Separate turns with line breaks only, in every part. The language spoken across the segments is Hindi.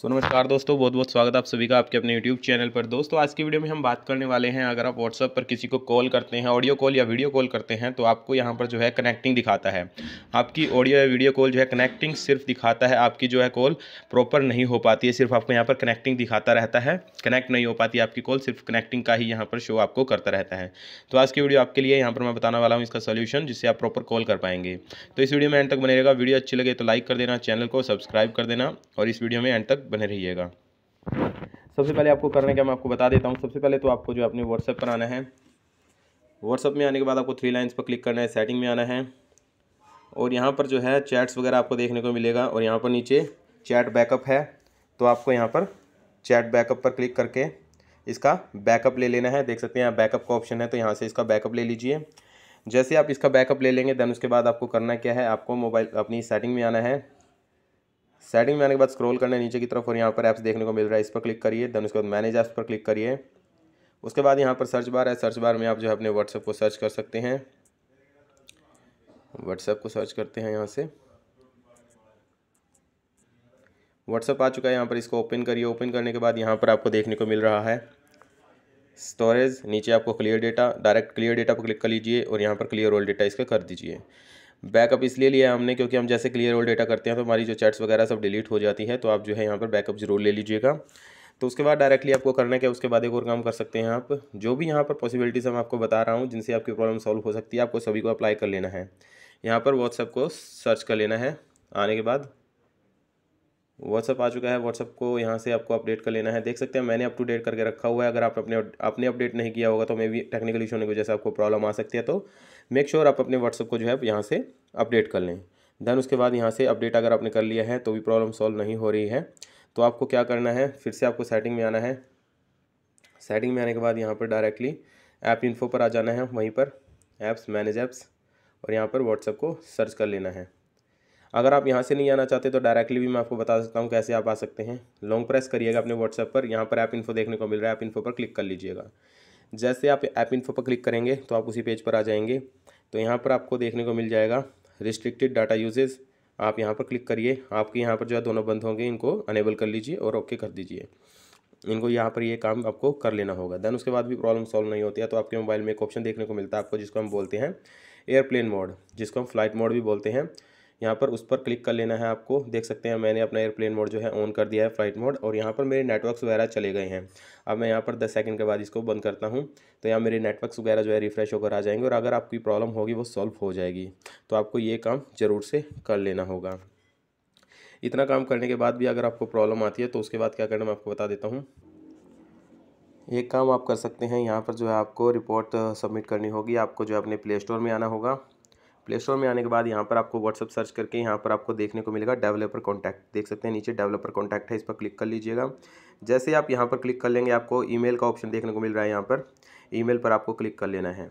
सो नमस्कार दोस्तों बहुत बहुत स्वागत आप सभी का आपके अपने YouTube चैनल पर दोस्तों आज की वीडियो में हम बात करने वाले हैं अगर आप WhatsApp पर किसी को कॉल करते हैं ऑडियो कॉल या वीडियो कॉल करते हैं तो आपको यहाँ पर जो है कनेक्टिंग दिखाता है आपकी ऑडियो या वीडियो कॉल जो है कनेक्टिंग सिर्फ दिखाता है आपकी जो है कॉल प्रॉपर नहीं हो पाती है सिर्फ आपको यहाँ पर कनेक्टिंग दिखाता रहता है कनेक्ट नहीं हो पाती आपकी कॉल सिर्फ कनेक्टिंग का ही यहाँ पर शो आपको करता रहता है तो आज की वीडियो आपके लिए यहाँ पर मैं बताने वाला हूँ इसका सोल्यूशन जिससे आप प्रॉपर कॉल कर पाएंगे तो इस वीडियो में एंड तक बनेगा वीडियो अच्छी लगे तो लाइक कर देना चैनल को सब्सक्राइब कर देना और इस वीडियो में एंड तक बने रहिएगा सबसे पहले आपको करने का मैं आपको बता देता हूँ सबसे पहले तो आपको जो अपने व्हाट्सएप पर आना है व्हाट्सएप में आने के बाद आपको थ्री लाइन्स पर क्लिक करना है सेटिंग में आना है और यहाँ पर जो है चैट्स वगैरह आपको देखने को मिलेगा और यहाँ पर नीचे चैट बैकअप है तो आपको यहाँ पर चैट बैकअप पर क्लिक करके इसका बैकअप ले लेना है देख सकते हैं यहाँ बैकअप का ऑप्शन है तो यहाँ से इसका बैकअप ले लीजिए जैसे आप इसका बैकअप ले लेंगे दैन उसके बाद आपको करना क्या है आपको मोबाइल अपनी सेटिंग में आना है सेटिंग में आने के बाद स्क्रॉल करना है नीचे की तरफ और यहाँ पर ऐप्स देखने को मिल रहा है इस पर क्लिक करिए देन उसके बाद मैनेज ऐप्स पर क्लिक करिए उसके बाद यहाँ पर सर्च बार है सर्च बार में आप जो है अपने व्हाट्सएप को सर्च कर सकते हैं व्हाट्सएप को सर्च करते हैं यहाँ से व्हाट्सएप आ चुका है यहाँ पर इसको ओपन करिए ओपन करने के बाद यहाँ पर आपको देखने को मिल रहा है स्टोरेज नीचे आपको clear data direct clear data पर क्लिक कर लीजिए और यहाँ पर क्लियर ऑल डेटा इसका कर दीजिए बैकअप इसलिए लिया हमने क्योंकि हम जैसे क्लियर ऑल डेटा करते हैं तो हमारी जो चैट्स वगैरह सब डिलीट हो जाती है तो आप जो है यहाँ पर बैकअप जरूर ले लीजिएगा तो उसके बाद डायरेक्टली आपको करना क्या उसके बाद एक और काम कर सकते हैं आप जो भी यहाँ पर पॉसिबिलिटीज़ हम आपको बता रहा हूँ जिनसे आपकी प्रॉब्लम सॉल्व हो सकती है आपको सभी को अप्लाई कर लेना है यहाँ पर व्हाट्सएप को सर्च कर लेना है आने के बाद व्हाट्सअप आ चुका है व्हाट्सअप को यहाँ से आपको अपडेट कर लेना है देख सकते हैं मैंने अप टू डेट करके रखा हुआ है अगर आप अपने आपने अपडेट नहीं किया होगा तो मे भी टेक्निकल इशू होने की वजह से आपको प्रॉब्लम आ सकती है तो मेक श्योर sure आप अपने व्हाट्सअप को जो है यहाँ से अपडेट कर लें देन उसके बाद यहाँ से अपडेट अगर आपने कर लिया है तो भी प्रॉब्लम सॉल्व नहीं हो रही है तो आपको क्या करना है फिर से आपको सेटिंग में आना है सेटिंग में आने के बाद यहाँ पर डायरेक्टली ऐप इन्फो पर आ जाना है वहीं पर ऐप्स मैनेज ऐप्स और यहाँ पर व्हाट्सअप को सर्च कर लेना है अगर आप यहाँ से नहीं आना चाहते तो डायरेक्टली भी मैं आपको बता सकता हूँ कैसे आप आ सकते हैं लॉन्ग प्रेस करिएगा अपने व्हाट्सएप पर यहाँ पर ऐप इन्फो देखने को मिल रहा है ऐप इन्फो पर क्लिक कर लीजिएगा जैसे आप ऐप इन्फो पर क्लिक करेंगे तो आप उसी पेज पर आ जाएंगे तो यहाँ पर आपको देखने को मिल जाएगा रिस्ट्रिक्टेड डाटा यूजेज आप यहाँ पर क्लिक करिए आपके यहाँ पर जो है दोनों बंद होंगे इनको अनेबल कर लीजिए और ओके कर दीजिए इनको यहाँ पर ये काम आपको कर लेना होगा देन उसके बाद भी प्रॉब्लम सॉल्व नहीं होती है तो आपके मोबाइल में एक ऑप्शन देखने को मिलता है आपको जिसको हम बोलते हैं एयरप्लेन मोड जिसको हम फ्लाइट मोड भी बोलते हैं यहाँ पर उस पर क्लिक कर लेना है आपको देख सकते हैं मैंने अपना एयरप्लेन मोड जो है ऑन कर दिया है फ्लाइट मोड और यहाँ पर मेरे नेटवर्क्स वगैरह चले गए हैं अब मैं यहाँ पर दस सेकंड के बाद इसको बंद करता हूँ तो यहाँ मेरे नेटवर्क्स वगैरह जो है रिफ्रेश होकर आ जाएंगे और अगर आपकी प्रॉब्लम होगी वो सॉल्व हो जाएगी तो आपको ये काम ज़रूर से कर लेना होगा इतना काम करने के बाद भी अगर आपको प्रॉब्लम आती है तो उसके बाद क्या करना मैं आपको बता देता हूँ एक काम आप कर सकते हैं यहाँ पर जो है आपको रिपोर्ट सबमिट uh, करनी होगी आपको जो है अपने प्ले स्टोर में आना होगा प्ले स्टोर में आने के बाद यहाँ पर आपको व्हाट्सअप सर्च करके यहाँ पर आपको देखने को मिलेगा डेवलपर कॉन्टैक्ट देख सकते हैं नीचे डेवलपर कॉन्टैक्ट है इस पर क्लिक कर लीजिएगा जैसे आप यहाँ पर क्लिक कर लेंगे आपको ई का ऑप्शन देखने को मिल रहा है यहाँ पर ई पर आपको क्लिक कर लेना है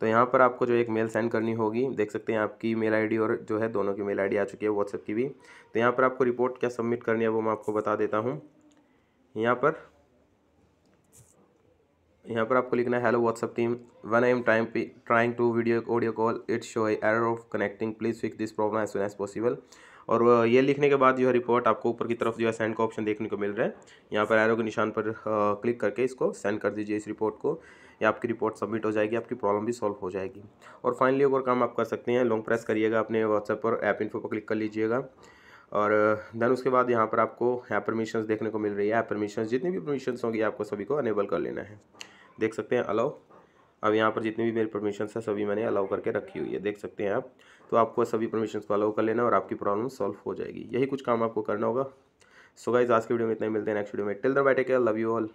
तो यहाँ पर आपको जो एक मेल सेंड करनी होगी देख सकते हैं आपकी मेल आईडी और जो है दोनों की मेल आईडी आ चुकी है व्हाट्सएप की भी तो यहाँ पर आपको रिपोर्ट क्या सबमिट करनी है वो मैं आपको बता देता हूँ यहाँ पर यहाँ पर आपको लिखना है hello WhatsApp team one I am time trying to video audio call it's show error of connecting please fix this problem as soon as possible और ये लिखने के बाद जो है रिपोर्ट आपको ऊपर की तरफ जो है सेंड का ऑप्शन देखने को मिल रहा है यहाँ पर एरो के निशान पर क्लिक करके इसको सेंड कर दीजिए इस रिपोर्ट को या आपकी रिपोर्ट सबमिट हो जाएगी आपकी प्रॉब्लम भी सॉल्व हो जाएगी और फाइनली एक और काम आप कर सकते हैं लॉन्ग प्रेस करिएगा अपने व्हाट्सएप पर ऐप इन्फो पर क्लिक कर लीजिएगा और देन उसके बाद यहाँ पर आपको ऐप परमिशंस देखने को मिल रही है ऐप परमिशंस जितनी भी परमिशंस होंगी आपको सभी को अनेबल कर लेना है देख सकते हैं अलाउ अब यहाँ पर जितनी भी मेरी परमिशंस है सभी मैंने अलाउ करके रखी हुई है देख सकते हैं आप तो आपको सभी परमिशंस को अलाउ कर लेना और आपकी प्रॉब्लम सॉल्व हो जाएगी यही कुछ काम आपको करना होगा सो गाइज आज की वीडियो में इतना ही मिलते हैं नेक्स्ट वीडियो में till the bye take love you all